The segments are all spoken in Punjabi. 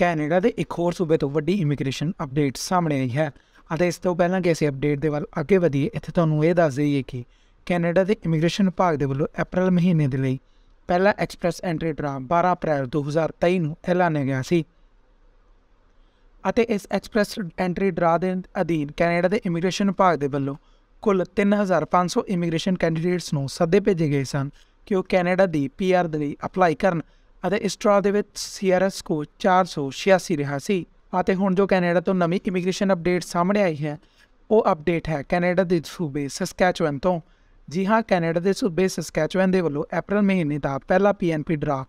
ਕੈਨੇਡਾ ਦੇ ਇੱਕ ਹੋਰ ਸੂਬੇ ਤੋਂ ਵੱਡੀ ਇਮੀਗ੍ਰੇਸ਼ਨ ਅਪਡੇਟ ਸਾਹਮਣੇ ਆਈ ਹੈ ਅਤੇ ਇਸ ਤੋਂ ਪਹਿਲਾਂ ਕਿ ਅਸੀਂ ਅਪਡੇਟ ਦੇ ਵੱਲ ਅੱਗੇ ਵਧੀਏ ਇੱਥੇ ਤੁਹਾਨੂੰ ਇਹ ਦੱਸ ਦਈਏ ਕਿ ਕੈਨੇਡਾ ਦੇ ਇਮੀਗ੍ਰੇਸ਼ਨ ਵਿਭਾਗ ਦੇ ਵੱਲੋਂ ਅਪ੍ਰੈਲ ਮਹੀਨੇ ਦੇ ਲਈ ਪਹਿਲਾ ਐਕਸਪ੍ਰੈਸ ਐਂਟਰੀ ਡਰਾ 12 ਅਪ੍ਰੈਲ 2023 ਨੂੰ ਐਲਾਨਿਆ ਗਿਆ ਸੀ ਅਤੇ ਇਸ ਐਕਸਪ੍ਰੈਸ ਐਂਟਰੀ ਡਰਾ ਦੇ ਅਧੀਨ ਕੈਨੇਡਾ ਦੇ ਇਮੀਗ੍ਰੇਸ਼ਨ ਵਿਭਾਗ ਦੇ ਵੱਲੋਂ ਕੁੱਲ 3500 ਇਮੀਗ੍ਰੇਸ਼ਨ ਕੈਂਡੀਡੇਟਸ ਨੂੰ ਸੱਦੇ ਭੇਜੇ ਗਏ ਸਨ ਕਿ ਉਹ ਕੈਨੇਡਾ ਦੀ ਪੀਆਰ ਦੇ ਲਈ ਅਪਲਾਈ ਕਰਨ ਅਤੇ ਇਸਟਰਾ ਦੇ ਵਿੱਚ ਸੀਆਰਐਸ ਕੋਡ 486 ਰਿਹਾ ਸੀ ਅਤੇ ਹੁਣ ਜੋ ਕੈਨੇਡਾ ਤੋਂ ਨਵੀਂ ਇਮੀਗ੍ਰੇਸ਼ਨ ਅਪਡੇਟ ਸਾਹਮਣੇ ਆਈ ਹੈ ਉਹ ਅਪਡੇਟ ਹੈ ਕੈਨੇਡਾ ਦੇ ਸੂਬੇ ਸਸਕੈਚੁਅਨ ਤੋਂ ਜੀ ਹਾਂ ਕੈਨੇਡਾ ਦੇ ਸੂਬੇ ਸਸਕੈਚੁਅਨ ਦੇ ਵੱਲੋਂ ਅਪ੍ਰੈਲ ਮਹੀਨੇ ਦਾ ਪਹਿਲਾ ਪੀਐਨਪੀ ਡਰਾ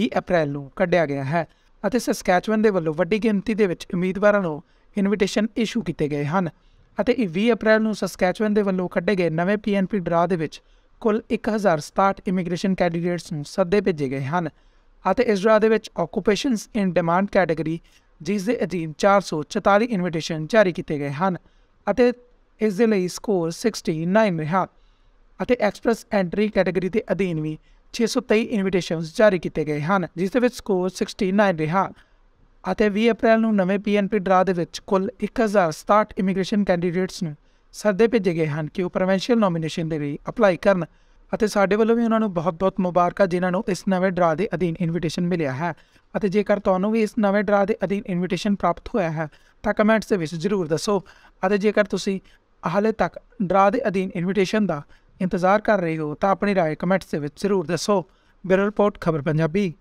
20 ਅਪ੍ਰੈਲ ਨੂੰ ਕੱਢਿਆ ਗਿਆ ਹੈ ਅਤੇ ਸਸਕੈਚੁਅਨ ਦੇ ਵੱਲੋਂ ਵੱਡੀ ਗਿਣਤੀ ਦੇ ਵਿੱਚ ਉਮੀਦਵਾਰਾਂ ਨੂੰ ਇਨਵੀਟੇਸ਼ਨ ਇਸ਼ੂ ਕੀਤੇ ਗਏ ਹਨ ਅਤੇ ਇਹ 20 ਅਪ੍ਰੈਲ ਨੂੰ ਸਸਕੈਚੁਅਨ ਦੇ ਵੱਲੋਂ ਕੱਢੇ ਗਏ ਨਵੇਂ ਪੀਐਨਪੀ ਡਰਾ ਦੇ ਵਿੱਚ ਕੁੱਲ 1067 ਇਮੀਗ੍ਰੇਸ਼ਨ ਕੈਂਡੀਡੇਟਸ ਨੂੰ ਸੱਦੇ ਭੇਜੇ ਗਏ ਹਨ ਅਤੇ ਇਜ਼ਰਾਈਲ ਦੇ ਵਿੱਚ ਓਕੂਪੇਸ਼ਨਸ ਇਨ ਡਿਮਾਂਡ ਕੈਟਾਗਰੀ ਜਿਸ ਦੇ ਅਧੀਨ 444 ਇਨਵੀਟੇਸ਼ਨ ਜਾਰੀ ਕੀਤੇ ਗਏ ਹਨ ਅਤੇ ਇਸ ਦੇ ਲਈ ਸਕੋਰ 69 ਰਿਹਾ ਅਤੇ ਐਕਸਪ੍ਰੈਸ ਐਂਟਰੀ ਕੈਟਾਗਰੀ ਦੇ ਅਧੀਨ ਵੀ 623 ਇਨਵੀਟੇਸ਼ਨਸ ਜਾਰੀ ਕੀਤੇ ਗਏ ਹਨ ਜਿਸ ਦੇ ਵਿੱਚ ਸਕੋਰ 69 ਰਿਹਾ ਅਤੇ 20 ਅਪ੍ਰੈਲ ਨੂੰ ਨਵੇਂ ਪੀਐਨਪੀ ਡਰਾ ਦੇ ਵਿੱਚ ਕੁੱਲ 1067 ਇਮੀਗ੍ਰੇਸ਼ਨ ਕੈਂਡੀਡੇਟਸ ਨੂੰ ਸਰਦੇ ਭੇਜੇ ਗਏ ਹਨ ਕਿ ਉਹ ਪ੍ਰੋਵਿੰਸ਼ੀਅਲ ਨੋਮੀਨੇਸ਼ਨ ਦੇ ਲਈ ਅਪਲਾਈ ਕਰਨ ਅਤੇ ਸਾਡੇ ਵੱਲੋਂ ਵੀ ਉਹਨਾਂ ਨੂੰ ਬਹੁਤ-ਬਹੁਤ ਮੁਬਾਰਕਾਂ ਜਿਨ੍ਹਾਂ ਨੂੰ ਇਸ ਨਵੇਂ ਡਰਾ ਦੇ ਅਧੀਨ ਇਨਵੀਟੇਸ਼ਨ ਮਿਲਿਆ ਹੈ ਅਤੇ ਜੇਕਰ ਤੁਹਾਨੂੰ ਵੀ ਇਸ ਨਵੇਂ ਡਰਾ ਦੇ ਅਧੀਨ ਇਨਵੀਟੇਸ਼ਨ ਪ੍ਰਾਪਤ ਹੋਇਆ ਹੈ ਤਾਂ ਕਮੈਂਟਸ ਦੇ ਵਿੱਚ ਜ਼ਰੂਰ ਦੱਸੋ ਅਤੇ ਜੇਕਰ ਤੁਸੀਂ ਹਾਲੇ ਤੱਕ ਡਰਾ ਦੇ ਅਧੀਨ ਇਨਵੀਟੇਸ਼ਨ ਦਾ ਇੰਤਜ਼ਾਰ ਕਰ ਰਹੇ ਹੋ ਤਾਂ ਆਪਣੀ رائے ਕਮੈਂਟਸ ਦੇ ਵਿੱਚ ਜ਼ਰੂਰ ਦੱਸੋ ਬਿਰਲ ਰਿਪੋਰਟ ਖਬਰ ਪੰਜਾਬੀ